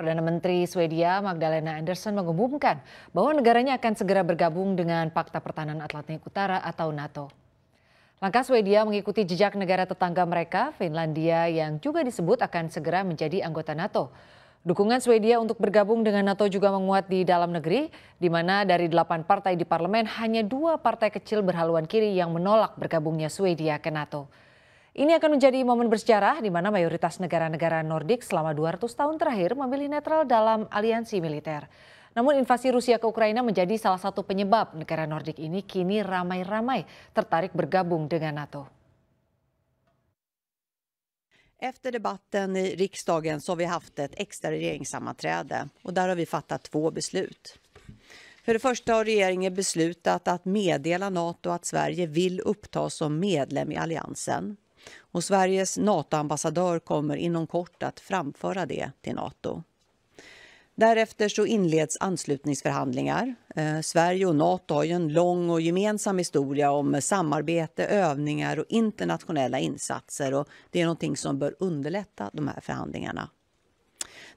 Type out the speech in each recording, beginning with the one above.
Perdana Menteri Swedia Magdalena Andersson mengumumkan bahwa negaranya akan segera bergabung dengan Pakta Pertahanan Atlantik Utara atau NATO. Langkah Swedia mengikuti jejak negara tetangga mereka, Finlandia yang juga disebut akan segera menjadi anggota NATO. Dukungan Swedia untuk bergabung dengan NATO juga menguat di dalam negeri, di mana dari delapan partai di parlemen hanya dua partai kecil berhaluan kiri yang menolak bergabungnya Swedia ke NATO. Ini akan menjadi momen bersejarah di mana mayoritas negara-negara Nordik selama 200 tahun terakhir memilih netral dalam aliansi militer. Namun invasi Rusia ke Ukraina menjadi salah satu penyebab negara Nordik ini kini ramai-ramai tertarik bergabung dengan NATO. Efter debatten i riksdagen så har vi haft ett extra regeringssammanträde och där har vi fattat två beslut. För det första har regeringen beslutat att meddela Nato att Sverige vill upptas som medlem i alliansen. och Sveriges NATO-ambassadör kommer inom kort att framföra det till Nato. Därefter så inleds anslutningsförhandlingar. Eh, Sverige och Nato har en lång och gemensam historia om samarbete, övningar och internationella insatser. Och det är någonting som bör underlätta de här förhandlingarna.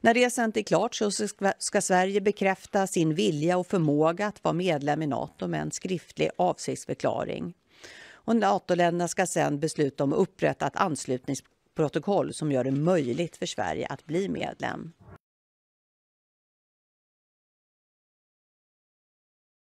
När det sen är klart så ska Sverige bekräfta sin vilja och förmåga att vara medlem i Nato med en skriftlig avsiktsförklaring och NATO-länderna ska sedan besluta om att upprätta ett anslutningsprotokoll som gör det möjligt för Sverige att bli medlem.